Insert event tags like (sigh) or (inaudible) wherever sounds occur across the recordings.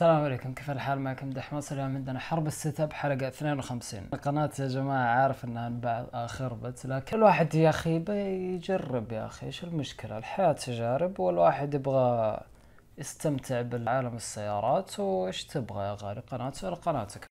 السلام عليكم كيف الحال معكم دحمة اليوم عندنا حرب السيت اب حلقة 52 القناة يا جماعة عارف انها بعد خربت لكن الواحد يا اخي بيجرب يا اخي ايش المشكلة الحياة تجارب والواحد يبغى يستمتع بالعالم السيارات وايش تبغى يا غالي قناتي ولا قناتك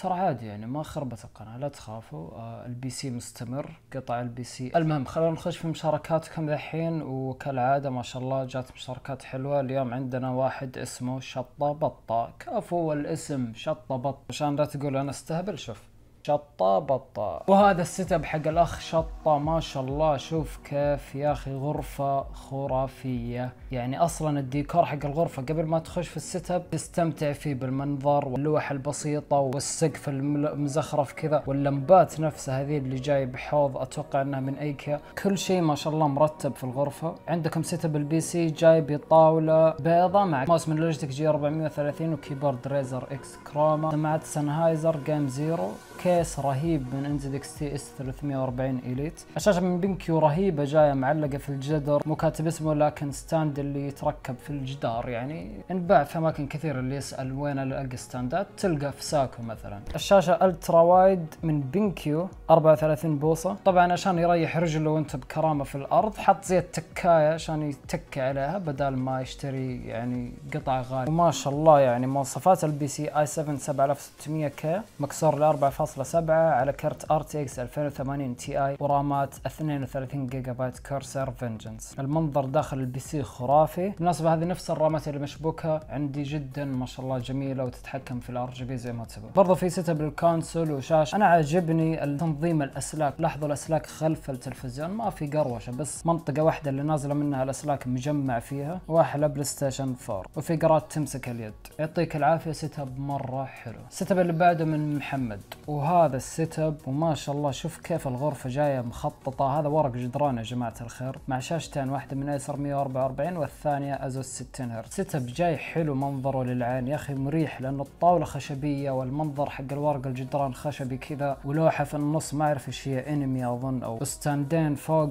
ترى عادي يعني ما خربت القناه لا تخافوا آه البي سي مستمر قطع البي سي المهم خلونا نخش في مشاركاتكم الحين وكالعاده ما شاء الله جات مشاركات حلوه اليوم عندنا واحد اسمه شطه بطه كفو الاسم شطه بطه عشان لا تقول انا استهبل شوف شطة بطة وهذا السيت اب حق الاخ شطة ما شاء الله شوف كيف يا اخي غرفة خرافية يعني اصلا الديكور حق الغرفة قبل ما تخش في السيت اب تستمتع فيه بالمنظر واللوح البسيطة والسقف المزخرف كذا واللمبات نفسها هذه اللي جاي بحوض اتوقع انها من ايكيا كل شيء ما شاء الله مرتب في الغرفة عندكم سيت اب البي سي جاي بطاولة بيضة مع ماوس من لوجيتك جي 430 وكيبورد ريزر اكس كروما سماعات سنهايزر جيم زيرو كي بيس رهيب من انزد اكس تي اس 340 اليت الشاشه من بنكيو رهيبه جايه معلقه في الجدر مو كاتب اسمه لكن ستاند اللي يتركب في الجدار يعني انباع في اماكن كثيره اللي يسال وين القى ستاندات تلقى في ساكو مثلا الشاشه الترا وايد من بنكيو 34 بوصه طبعا عشان يريح رجله وانت بكرامه في الارض حط زي التكايه عشان يتك عليها بدل ما يشتري يعني قطعه غاليه وما شاء الله يعني مواصفات البي سي اي 7 7600 كي مكسور ل 7 على كرت RTX 2080 Ti ورامات 32 جيجا بايت كورسر فينجنس المنظر داخل البي سي خرافي بالمناسبة هذه نفس الرامات اللي مشبوكة عندي جدا ما شاء الله جميلة وتتحكم في الار جي بي زي ما تبغى برضه في سيت اب للكونسول وشاشة انا عاجبني تنظيم الاسلاك لاحظوا الاسلاك خلف التلفزيون ما في قروشة بس منطقة واحدة اللي نازلة منها الاسلاك مجمع فيها واحلى بلاي ستيشن 4 وفي قرات تمسك اليد يعطيك العافية سيت اب مرة حلو السيت اب اللي بعده من محمد وهذا هذا السيت اب وما شاء الله شوف كيف الغرفه جايه مخططه هذا ورق جدران يا جماعه الخير مع شاشتين واحده من ايسر 144 والثانيه ازوس 60 هرتز سيت اب جاي حلو منظره للعين يا اخي مريح لانه الطاوله خشبيه والمنظر حق الورق الجدران خشبي كذا ولوحه في النص ما اعرف ايش هي انمي اظن او ستاندين فوق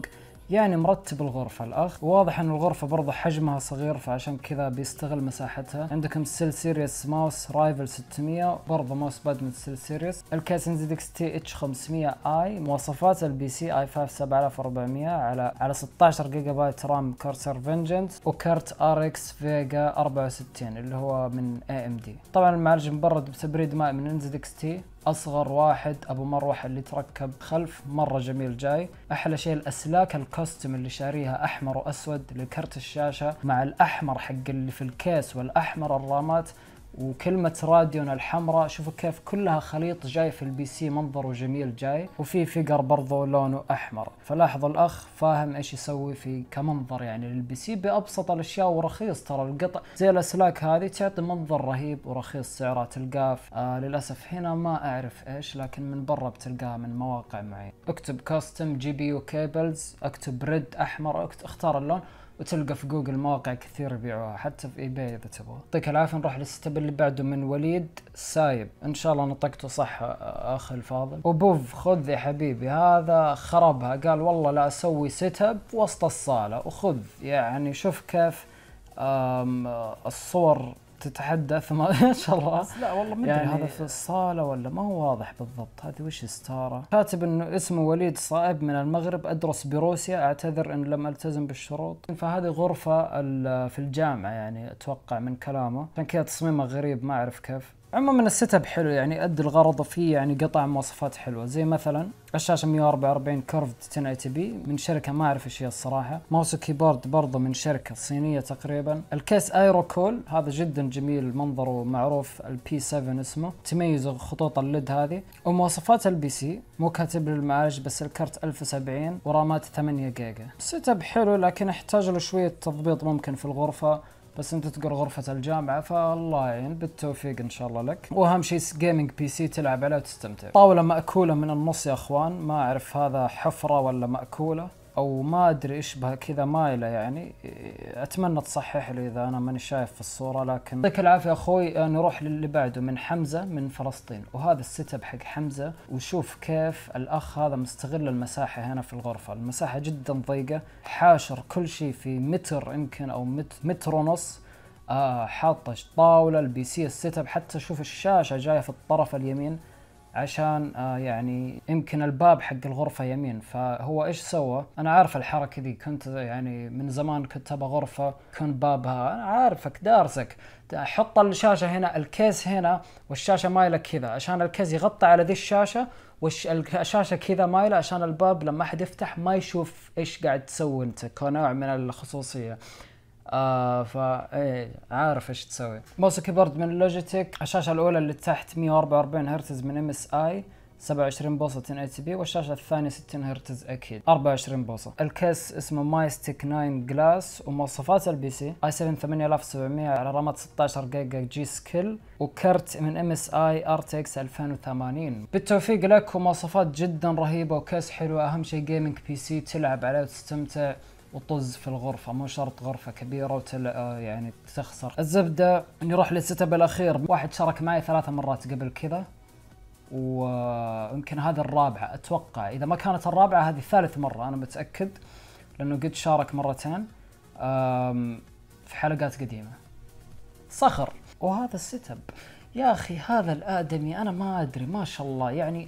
يعني مرتب الغرفة الأخ واضح أن الغرفة برضه حجمها صغير فعشان كذا بيستغل مساحتها عندكم سيل سيريس ماوس رايفل 600 برضه ماوس باد من سيل سيريس الكاسن زد اكس تي اتش 500 اي مواصفات البي سي اي 5 7400 على على 16 جيجا بايت رام كورسر فينجنت وكارت ار اكس فيجا 64 اللي هو من اي ام دي طبعا المعالج مبرد بتبريد ماء من انزد اكس تي اصغر واحد ابو مروحه اللي تركب خلف مره جميل جاي احلى شيء الاسلاك الكاستم اللي شاريها احمر واسود لكرت الشاشه مع الاحمر حق اللي في الكيس والاحمر الرامات وكلمة راديون الحمراء شوفوا كيف كلها خليط جاي في البي سي منظره جميل جاي وفي فيجر برضو لونه أحمر فلاحظ الأخ فاهم إيش يسوي في كمنظر يعني للبي سي بأبسط الأشياء ورخيص ترى القطع زي الأسلاك هذه تعطي منظر رهيب ورخيص سعرها تلقاه آه للأسف هنا ما أعرف إيش لكن من برا بتلقاها من مواقع معينة اكتب كاستم جي بي يو كيبلز اكتب ريد أحمر اختار اللون وتلقى في جوجل مواقع كثير يبيعوها حتى في ايباي اذا تبغى يعطيك العافيه نروح للستب اللي بعده من وليد سايب ان شاء الله نطقته صح اخ الفاضل وبوف خذ يا حبيبي هذا خربها قال والله لا اسوي سيت اب وسط الصاله وخذ يعني شوف كيف الصور تتحدث ما (laughs) شاء الله لا والله مدري يعني هذا في إيه. الصاله ولا ما هو واضح بالضبط هذه وش ستاره كاتب انه اسمه وليد صائب من المغرب ادرس بروسيا اعتذر ان لم التزم بالشروط فهذه غرفه في الجامعه يعني اتوقع من كلامه عشان كذا تصميمه غريب ما اعرف كيف عموما السيت اب حلو يعني ادى الغرض فيه يعني قطع مواصفات حلوه زي مثلا الشاشه 144 كيرفد 1080 بي من شركه ما اعرف ايش هي الصراحه ماوس وكيبورد برضه من شركه صينيه تقريبا الكيس ايرو كول هذا جدا جميل منظره معروف البي 7 اسمه تميز خطوط الليد هذه ومواصفات البي سي مو كاتب للمعالج بس الكرت 1070 ورامات 8 جيجا السيت اب حلو لكن احتاج له شويه تضبيط ممكن في الغرفه بس انت تقر غرفه الجامعه فالله يعين بالتوفيق ان شاء الله لك واهم شيء جيمنج بي سي تلعب عليه وتستمتع طاوله ماكوله من النص يا اخوان ما اعرف هذا حفره ولا ماكوله او ما ادري اشبه كذا مايله يعني اتمنى تصحح لي اذا انا ماني شايف في الصوره لكن يعطيك العافيه اخوي آه، نروح للي بعده من حمزه من فلسطين وهذا السيت اب حق حمزه وشوف كيف الاخ هذا مستغل المساحه هنا في الغرفه المساحه جدا ضيقه حاشر كل شيء في متر يمكن او متر ونص آه حاطه طاوله البي سي السيت اب حتى شوف الشاشه جايه في الطرف اليمين عشان آه، يعني يمكن الباب حق الغرفه يمين فهو ايش سوى؟ انا عارف الحركه دي كنت آه، يعني من زمان كنت ابغى غرفه كن بابها انا عارفك دارسك حط الشاشه هنا الكيس هنا والشاشه مايله كذا عشان الكيس يغطي على ذي الشاشه والشاشه كذا مايله عشان الباب لما احد يفتح ما يشوف ايش قاعد تسوي انت كنوع من الخصوصيه آه فا ايه عارف ايش تسوي ماوس كيبورد من لوجيتك الشاشه الاولى اللي تحت 144 هرتز من ام اس اي 27 بوصه 1080 بي والشاشه الثانيه 60 هرتز اكيد 24 بوصه الكيس اسمه مايستيك 9 جلاس ومواصفات البي سي اي 7 8700 على رامات 16 جيجا جي سكيل وكرت من ام اس اي ار تي اكس 2080 بالتوفيق لك ومواصفات جدا رهيبه وكيس حلو اهم شيء جيمنج بي سي تلعب عليه وتستمتع وطز في الغرفه مو شرط غرفه كبيره وتل آه، يعني تخسر الزبده نروح يعني للست اب الاخير واحد شارك معي ثلاثة مرات قبل كذا ويمكن هذا الرابعه اتوقع اذا ما كانت الرابعه هذه ثالث مره انا متاكد لانه قد شارك مرتين في حلقات قديمه صخر وهذا السيت اب يا اخي هذا الادمي انا ما ادري ما شاء الله يعني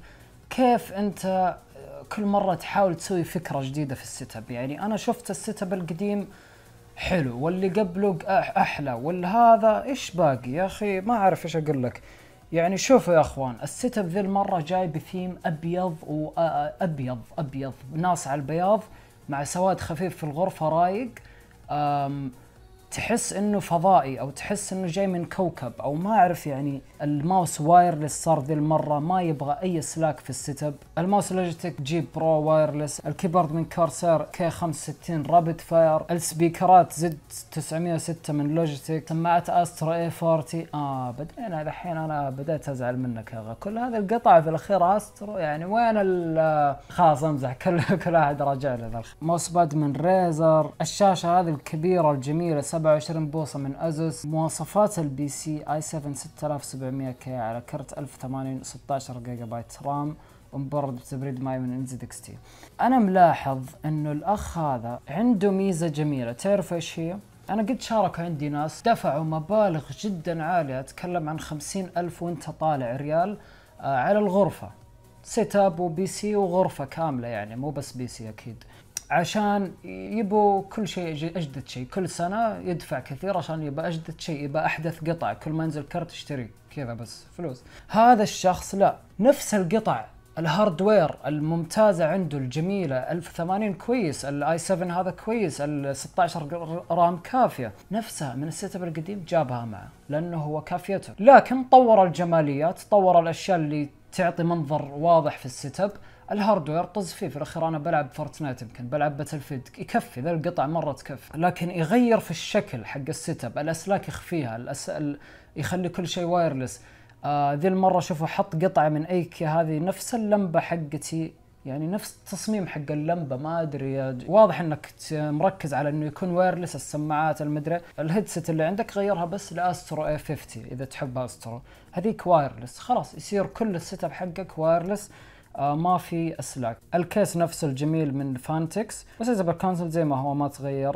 كيف انت كل مره تحاول تسوي فكره جديده في السيت اب يعني انا شفت السيت اب القديم حلو واللي قبله احلى والهذا ايش باقي يا اخي ما اعرف ايش اقول لك يعني شوفوا يا اخوان السيت اب ذي المره جاي بثيم ابيض وابيض ابيض ناس على البياض مع سواد خفيف في الغرفه رايق تحس انه فضائي او تحس انه جاي من كوكب او ما اعرف يعني الماوس وايرلس صار ذي المره ما يبغى اي سلاك في السيت اب الماوس لوجيتك جي برو وايرلس الكيبورد من كورسير كي 65 رابد فاير السبيكرات زد 906 من لوجيتك سماعات استرو اي 40 اه بدينا الحين انا بديت ازعل منك يا كل هذه القطع في الاخير استرو يعني وين ال (laughs) خلاص امزح كل كل احد راجع له ماوس باد من ريزر الشاشه هذه الكبيره الجميله 27 بوصة من أزوس مواصفات البي سي اي 7 6700 كي على كرت 1080 16 جيجا بايت رام ومبرد بتبريد ماي من انزد اكس تي انا ملاحظ انه الاخ هذا عنده ميزه جميله تعرف ايش هي انا قد شارك عندي ناس دفعوا مبالغ جدا عاليه اتكلم عن خمسين الف وانت طالع ريال آه، على الغرفه سيت اب وبي سي وغرفه كامله يعني مو بس بي سي اكيد عشان يبوا كل شيء اجدد شيء كل سنه يدفع كثير عشان يبى اجدد شيء يبى احدث قطع كل ما ينزل كرت يشتري كذا بس فلوس هذا الشخص لا نفس القطع الهاردوير الممتازه عنده الجميله 1080 كويس الاي 7 هذا كويس ال 16 رام كافيه نفسها من السيت اب القديم جابها معه لانه هو كافيته لكن طور الجماليات طور الاشياء اللي تعطي منظر واضح في السيت اب الهاردوير طز فيه في الاخير انا بلعب فورتنايت يمكن بلعب باتل فيلد يكفي ذا القطع مره تكفي لكن يغير في الشكل حق السيت اب الاسلاك يخفيها الأس... ال... يخلي كل شيء وايرلس آه ذي المره شوفوا حط قطعه من ايكيا هذه نفس اللمبه حقتي يعني نفس التصميم حق اللمبه ما ادري واضح انك مركز على انه يكون وايرلس السماعات المدري الهيدسيت اللي عندك غيرها بس لاسترو اي 50 اذا تحب استرو هذيك وايرلس خلاص يصير كل السيت اب حقك وايرلس آه، ما في اسلاك الكيس نفسه الجميل من فانتكس بس اذا بالكونسل زي ما هو ما تغير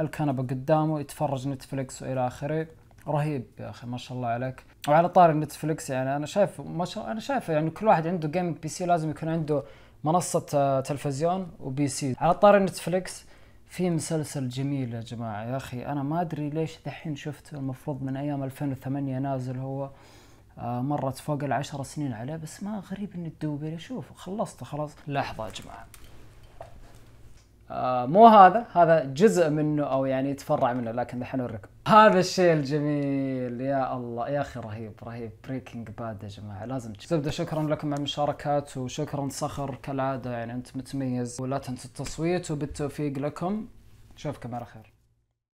الكنبه قدامه يتفرج نتفلكس والى اخره رهيب يا اخي ما شاء الله عليك وعلى طار نتفلكس يعني انا شايف ما شاء انا شايف يعني كل واحد عنده جيمنج بي سي لازم يكون عنده منصه آه، تلفزيون وبي سي على طار نتفلكس في مسلسل جميل يا جماعه يا اخي انا ما ادري ليش دحين شفته المفروض من ايام 2008 نازل هو آه، مرت فوق العشر سنين عليه بس ما غريب اني تدوبر شوف خلصت خلاص لحظه يا جماعه آه، مو هذا هذا جزء منه او يعني يتفرع منه لكن دحين اوريكم هذا الشيء الجميل يا الله يا اخي رهيب رهيب بريكنج باد يا جماعه لازم زبده شكرا لكم على المشاركات وشكرا صخر كالعاده يعني انت متميز ولا تنسوا التصويت وبالتوفيق لكم نشوفكم على خير